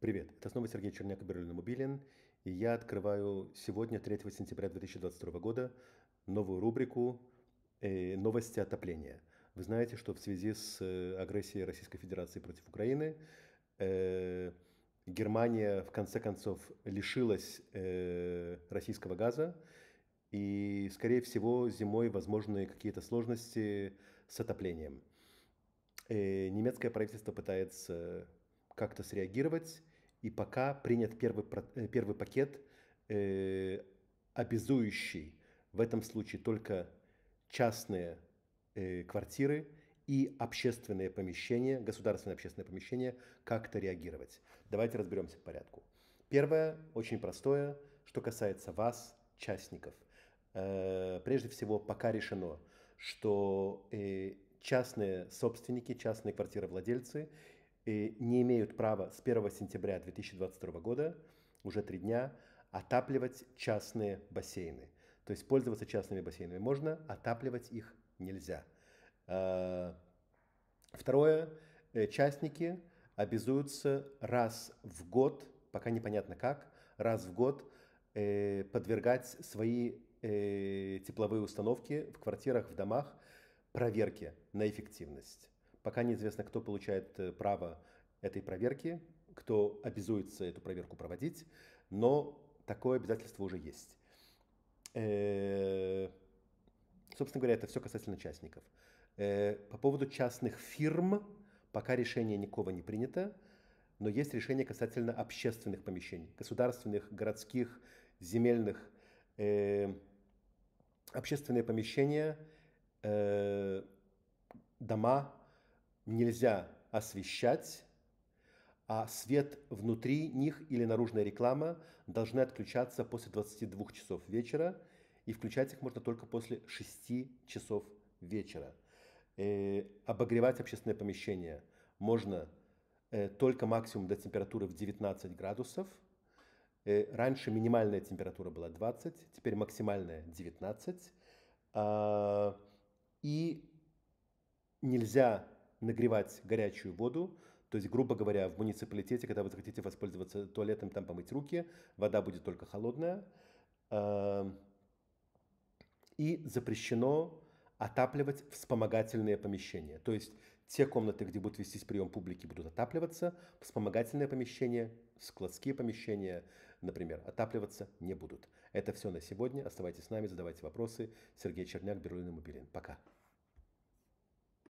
Привет, это снова Сергей Черняк и Берлин Мобилин, и я открываю сегодня, 3 сентября 2022 года, новую рубрику э, «Новости отопления». Вы знаете, что в связи с э, агрессией Российской Федерации против Украины э, Германия, в конце концов, лишилась э, российского газа, и, скорее всего, зимой возможны какие-то сложности с отоплением. Э, немецкое правительство пытается как-то среагировать, и пока принят первый, э, первый пакет, э, обязующий в этом случае только частные э, квартиры и общественные помещения, государственные общественные помещения как-то реагировать. Давайте разберемся по порядку. Первое, очень простое, что касается вас, частников. Э, прежде всего, пока решено, что э, частные собственники, частные квартировладельцы Э, не имеют права с 1 сентября 2022 года, уже три дня, отапливать частные бассейны. То есть пользоваться частными бассейнами можно, отапливать их нельзя. А, второе, э, частники обязуются раз в год, пока непонятно как, раз в год э, подвергать свои тепловые установки в квартирах, в домах проверке на эффективность. Пока неизвестно, кто получает э, право этой проверки, кто обязуется эту проверку проводить, но такое обязательство уже есть. Э, собственно говоря, это все касательно частников. Э, по поводу частных фирм пока решение никого не принято, но есть решение касательно общественных помещений, государственных, городских, земельных. общественные помещения, дома, нельзя освещать, а свет внутри них или наружная реклама должны отключаться после 22 часов вечера, и включать их можно только после 6 часов вечера. Э, обогревать общественное помещение можно э, только максимум до температуры в 19 градусов. Э, раньше минимальная температура была 20, теперь максимальная 19. А, и нельзя нагревать горячую воду, то есть, грубо говоря, в муниципалитете, когда вы захотите воспользоваться туалетом, там помыть руки, вода будет только холодная. Эм, и запрещено отапливать вспомогательные помещения. То есть те комнаты, где будут вестись прием публики, будут отапливаться, вспомогательные помещения, складские помещения, например, отапливаться не будут. Это все на сегодня. Оставайтесь с нами, задавайте вопросы. Сергей Черняк, Берлин и Мобилин. Пока.